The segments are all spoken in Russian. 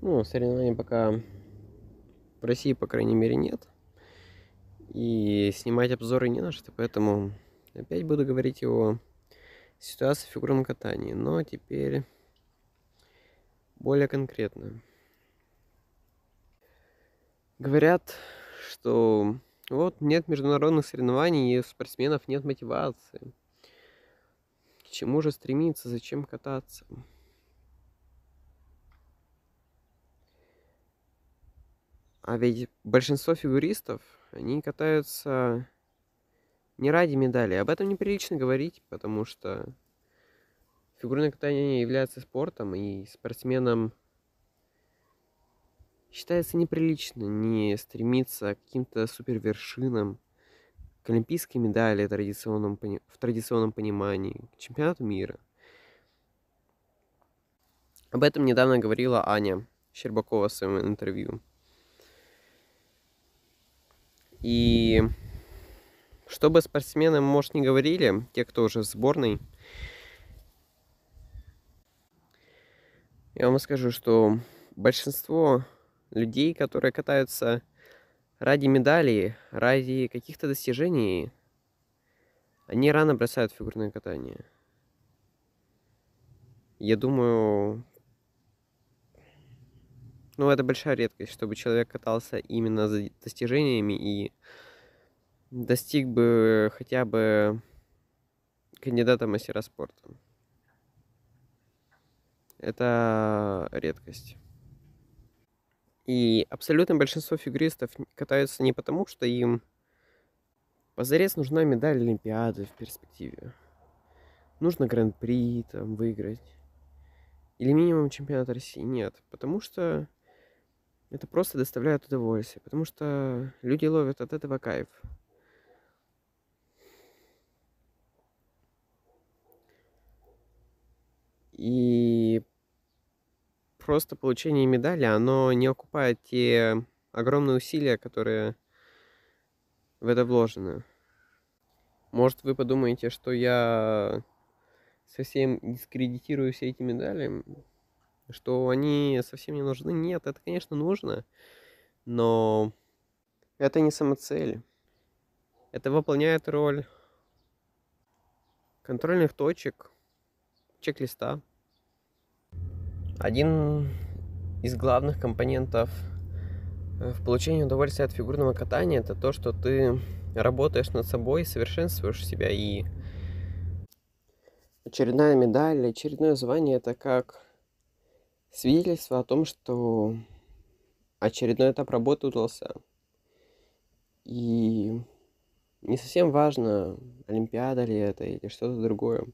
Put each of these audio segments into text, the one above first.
Ну, соревнований пока в России, по крайней мере, нет. И снимать обзоры не на что, поэтому опять буду говорить о ситуации в фигурном катании. Но теперь более конкретно. Говорят, что вот нет международных соревнований, и у спортсменов нет мотивации. К чему же стремиться, зачем кататься? А ведь большинство фигуристов, они катаются не ради медали. Об этом неприлично говорить, потому что фигурное катание является спортом, и спортсменам считается неприлично не стремиться к каким-то супервершинам, к олимпийской медали традиционном, в традиционном понимании, к чемпионату мира. Об этом недавно говорила Аня Щербакова в своем интервью. И чтобы спортсмены, может, не говорили, те, кто уже в сборной, я вам скажу, что большинство людей, которые катаются ради медалей, ради каких-то достижений, они рано бросают фигурное катание. Я думаю, ну, это большая редкость, чтобы человек катался именно за достижениями и достиг бы хотя бы кандидата мастера спорта. Это редкость. И абсолютно большинство фигуристов катаются не потому, что им позарез нужна медаль Олимпиады в перспективе. Нужно гран-при там выиграть. Или минимум чемпионат России. Нет, потому что это просто доставляет удовольствие, потому что люди ловят от этого кайф. И просто получение медали, оно не окупает те огромные усилия, которые в это вложены. Может, вы подумаете, что я совсем дискредитирую все эти медали что они совсем не нужны. Нет, это, конечно, нужно, но это не самоцель. Это выполняет роль контрольных точек, чек-листа. Один из главных компонентов э, в получении удовольствия от фигурного катания это то, что ты работаешь над собой, совершенствуешь себя и очередная медаль, очередное звание это как свидетельство о том, что очередной этап работы удался. И не совсем важно, Олимпиада ли это или что-то другое.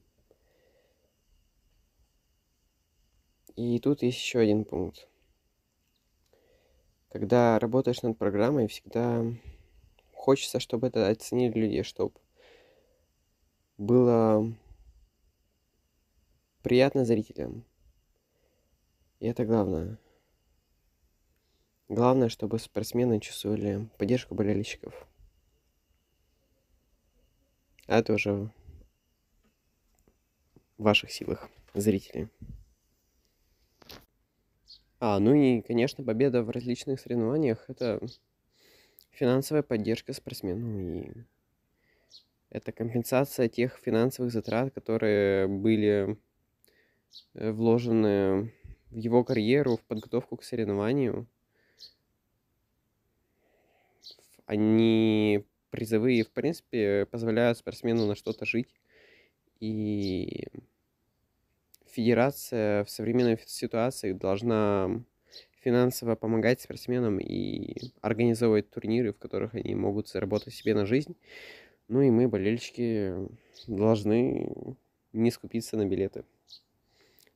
И тут есть еще один пункт. Когда работаешь над программой, всегда хочется, чтобы это оценили люди, чтобы было приятно зрителям. И это главное. Главное, чтобы спортсмены чувствовали поддержку болельщиков. А это уже в ваших силах, зрителей. А, ну и, конечно, победа в различных соревнованиях – это финансовая поддержка спортсмену и это компенсация тех финансовых затрат, которые были э, вложены в его карьеру, в подготовку к соревнованию. Они призовые, в принципе, позволяют спортсмену на что-то жить. И федерация в современной ситуации должна финансово помогать спортсменам и организовывать турниры, в которых они могут заработать себе на жизнь. Ну и мы, болельщики, должны не скупиться на билеты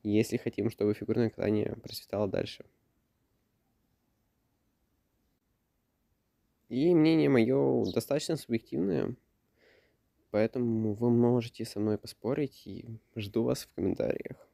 если хотим, чтобы фигурное катание процветало дальше. И мнение мое достаточно субъективное, поэтому вы можете со мной поспорить и жду вас в комментариях.